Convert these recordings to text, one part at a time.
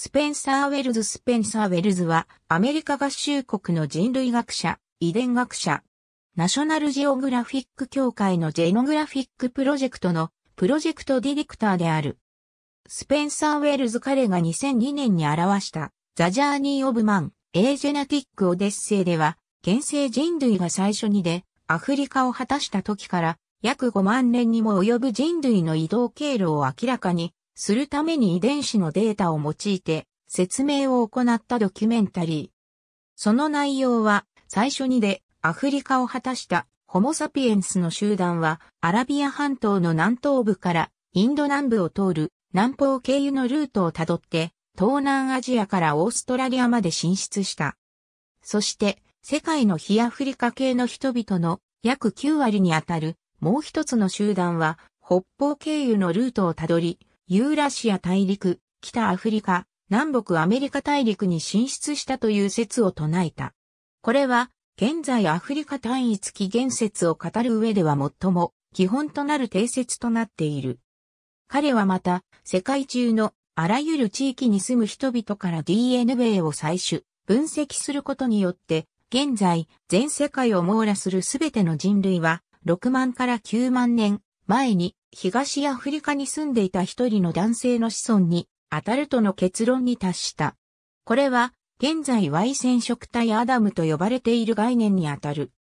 スペンサー・ウェルズ・スペンサー・ウェルズは、アメリカ合衆国の人類学者、遺伝学者、ナショナルジオグラフィック協会のジェノグラフィックプロジェクトのプロジェクトディレクターである。スペンサー・ウェルズ彼が2002年に表したザ・ジャーニー・オブ・マン、エージェナティック・オデッセイでは、現世人類が最初にで、アフリカを果たした時から、約5万年にも及ぶ人類の移動経路を明らかにするために遺伝子のデータを用いて説明を行ったドキュメンタリー。その内容は最初にでアフリカを果たしたホモサピエンスの集団はアラビア半島の南東部からインド南部を通る南方経由のルートをたどって東南アジアからオーストラリアまで進出した。そして世界の非アフリカ系の人々の約9割にあたるもう一つの集団は北方経由のルートをたどりユーラシア大陸、北アフリカ、南北アメリカ大陸に進出したという説を唱えた。これは、現在アフリカ単一起源説を語る上では最も基本となる定説となっている。彼はまた、世界中のあらゆる地域に住む人々から DNA を採取、分析することによって、現在、全世界を網羅するすべての人類は、6万から9万年前に東アフリカに住んでいた一人の男性の子孫に当たるとの結論に達した。これは、現在 Y 染色体アダムと呼ばれている概念にあたる。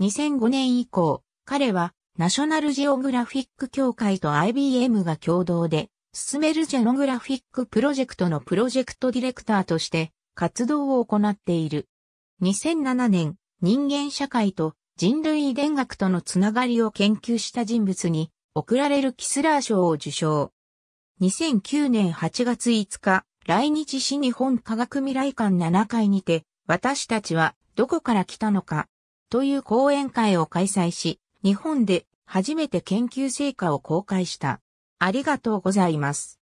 2005年以降、彼はナショナルジオグラフィック協会と IBM が共同で、進めるジェノグラフィックプロジェクトのプロジェクトディレクターとして活動を行っている。2007年、人間社会と人類遺伝学とのつながりを研究した人物に贈られるキスラー賞を受賞。2009年8月5日、来日し日本科学未来館7階にて、私たちはどこから来たのか、という講演会を開催し、日本で初めて研究成果を公開した。ありがとうございます。